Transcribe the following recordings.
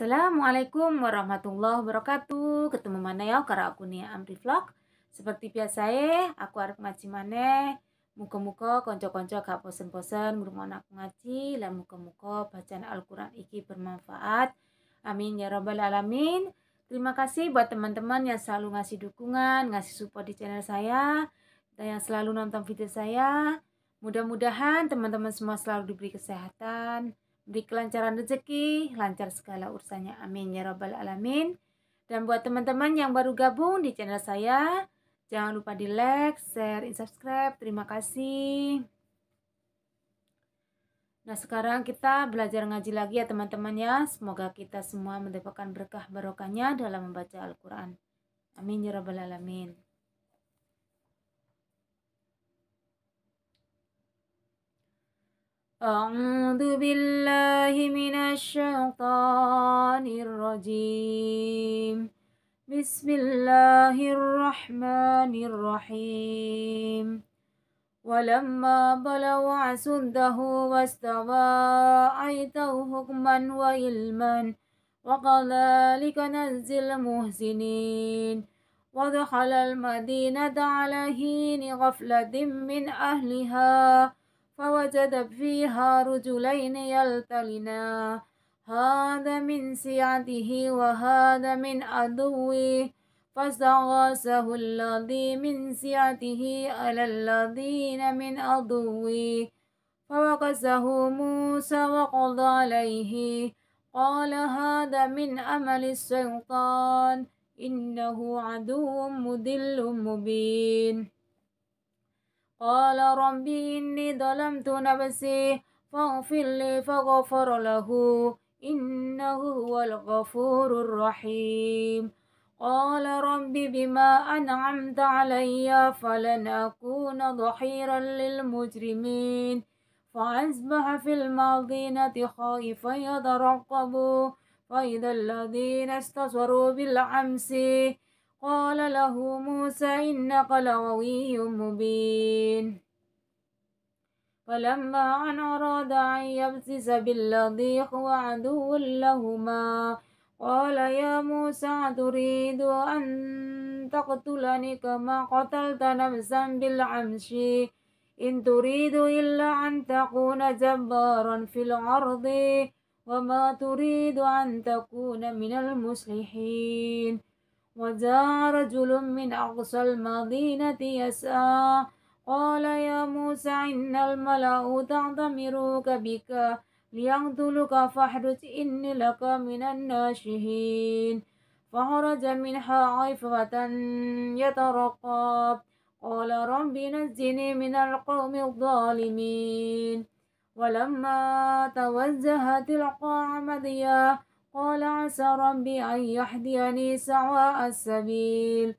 Assalamualaikum warahmatullahi wabarakatuh. Ketemu mana ya Karena aku nih Amri Vlog. Seperti biasa ya, aku harap ngaji mana? Muka muka konco-konco gak bosen-bosen ngrungokno aku ngaji Lalu muka muka bacaan Al-Qur'an iki bermanfaat. Amin ya rabbal alamin. Terima kasih buat teman-teman yang selalu ngasih dukungan, ngasih support di channel saya dan yang selalu nonton video saya. Mudah-mudahan teman-teman semua selalu diberi kesehatan, di kelancaran rezeki, lancar segala urusannya. Amin ya rabbal alamin. Dan buat teman-teman yang baru gabung di channel saya, jangan lupa di like, share, dan subscribe. Terima kasih. Nah sekarang kita belajar ngaji lagi ya teman-teman ya. Semoga kita semua mendapatkan berkah barokahnya dalam membaca Al-Quran. Amin ya rabbal alamin. أعوذ بالله من الشيطان الرجيم بسم الله الرحمن الرحيم ولما بلغ أشده واستوى آيته حكما وعلما وكذلك نزل المحسنين ودخل المدينة على حين غفلة من أهلها فوجد فيها رجلين يلتلنا هذا من سعته وهذا من عدوه فاستغاثه الذي من سعته على الذين من عدوه فوقسه موسى وقضى عليه قال هذا من أمل الشيطان إنه عدو مدل مبين قال رب إني ظلمت نفسي فاغفر لي فغفر له إنه هو الغفور الرحيم قال رب بما أنعمت علي فلن أكون ظهيرا للمجرمين فأصبح في الماضينة خائفا يترقب فإذا الذين استصروا بالعمس قال له موسى إنك لغوي مبين فلما أن أراد أن يبسس بالذي هو عدو لهما قال يا موسى تريد أن تقتلني كما قتلت نفسا بالعمش إن تريد إلا أن تكون جبارا في الأرض وما تريد أن تكون من المصلحين وجاء رجل من أقصى المدينة يسعى قال يا موسى إن الملأ تعتمروك بك ليقتلك فاحرج إني لك من الناشهين فخرج منها عفة يترقب قال رب نجني من القوم الظالمين ولما توجه تلقى مدين قال عسى ربي أن يهديني سواء السبيل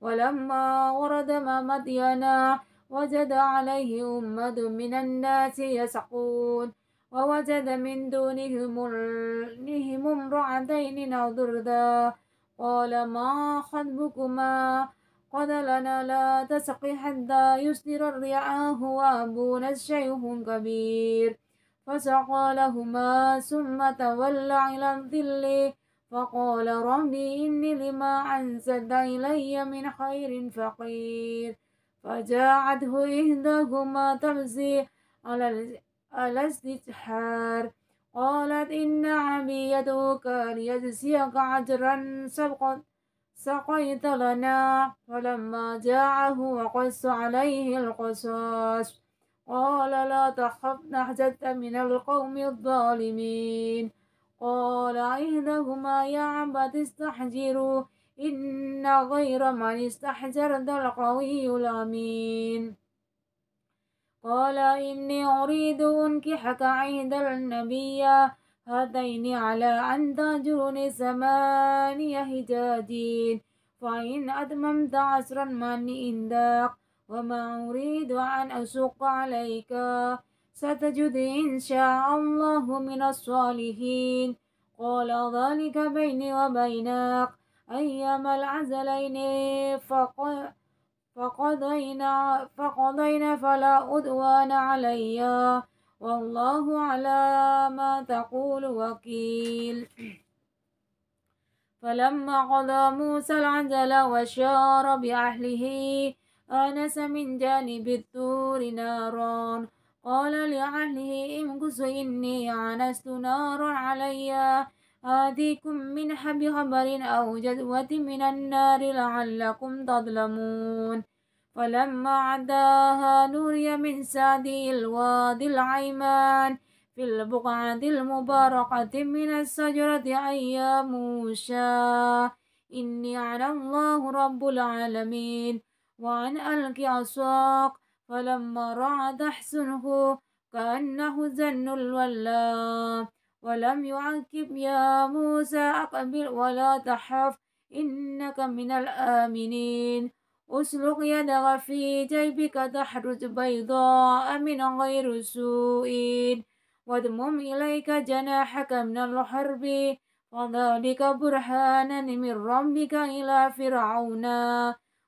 ولما ورد ما مدينا وجد عليه أمة من الناس يسقون ووجد من دونهم امرأتين دردا قال ما خطبكما قال لنا لا تسقي حتى يسدر الرعاه وأبونا الشيخ كبير فسقى لهما ثم تولى إلى الظل فقال ربي إني لما أنزلت إلي من خير فقير فجاءته إهداهما تمزي على الاستجحار قالت إن عبي يدعوك ليجزيك أجرا سبقا سقيت لنا فلما جاءه وقص عليه القصاص قال لا تخف نحزت من القوم الظالمين قال إحداهما يا عبد استحجروا إن غير من استحجرت القوي الأمين قال إني أريد أنكحك عهد النبي هذين على أن تأجرني ثماني هجاج فإن أتممت عشرا من عندك وما أريد أن أسوق عليك ستجد إن شاء الله من الصالحين قال ذلك بيني وبينك أيما العزلين فق... فقضينا فقضينا فلا أدوان علي والله على ما تقول وكيل فلما قضى موسى العجل وشار بأهله آنس من جانب الطور نارا قال لأهله امكث إني آنست نارا علي آتيكم منها بخبر أو جذوة من النار لعلكم تظلمون فلما عداها نوري من سادي الوادي العيمان في البقعة المباركة من الشجرة أي موسى إني على الله رب العالمين وعن ألقي عصاك فلما رعد تحسنه كأنه زن الولا ولم يعقب يا موسى أقبل ولا تحف إنك من الآمنين أسلق يدك في جيبك تحرز بيضاء من غير سوء واضمم إليك جناحك من الحرب وذلك برهانا من ربك إلى فرعون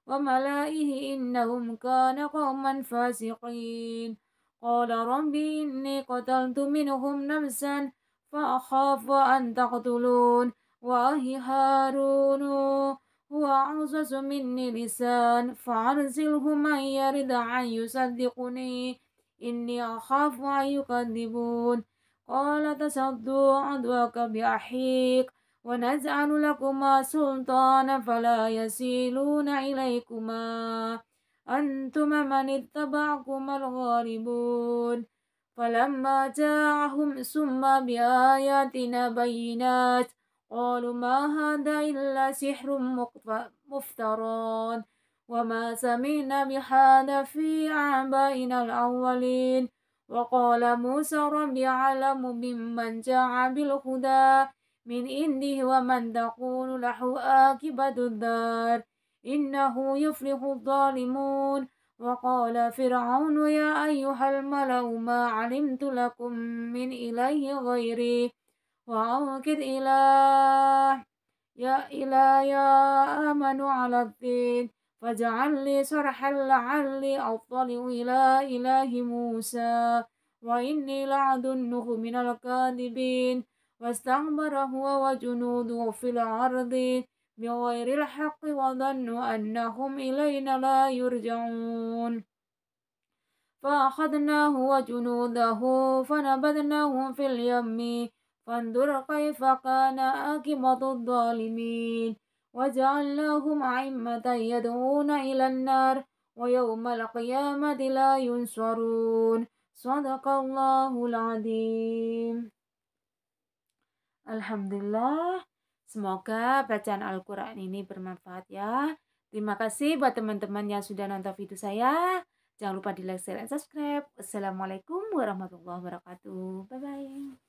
وملائه إنهم كان قوما فاسقين قال رب إني قتلت منهم نفسا فأخاف أن تقتلون وأهي هارون هو أعزز مني لسان فأرسله من يرد أن يصدقني إني أخاف أن يكذبون قال تصدوا عدوك بأحيك ونجعل لكما سلطانا فلا يسيلون إليكما أنتم من اتبعكم الغالبون فلما جاءهم ثم بآياتنا بينات قالوا ما هذا إلا سحر مفتران وما سمعنا بهذا في آبائنا الأولين وقال موسى رب أعلم ممن جاء بالهدى من إني ومن تقول له آكبة الدار إنه يفلح الظالمون وقال فرعون يا أيها الملأ ما علمت لكم من إله غيري وأوكد إله يا إله يا آمن على الدين فاجعل لي صرحا لعلي أطلع إلى إله موسى وإني لعدنه من الكاذبين فاستعمر هو وجنوده في الأرض بغير الحق وظنوا أنهم إلينا لا يرجعون فأخذناه وجنوده فنبذناهم في اليم فانظر كيف كان آكمة الظالمين وجعلناهم أئمة يدعون إلى النار ويوم القيامة لا ينصرون صدق الله العظيم Alhamdulillah. Semoga bacaan Al-Quran ini bermanfaat ya. Terima kasih buat teman-teman yang sudah nonton video saya. Jangan lupa di like, share, dan subscribe. Assalamualaikum warahmatullahi wabarakatuh. Bye-bye.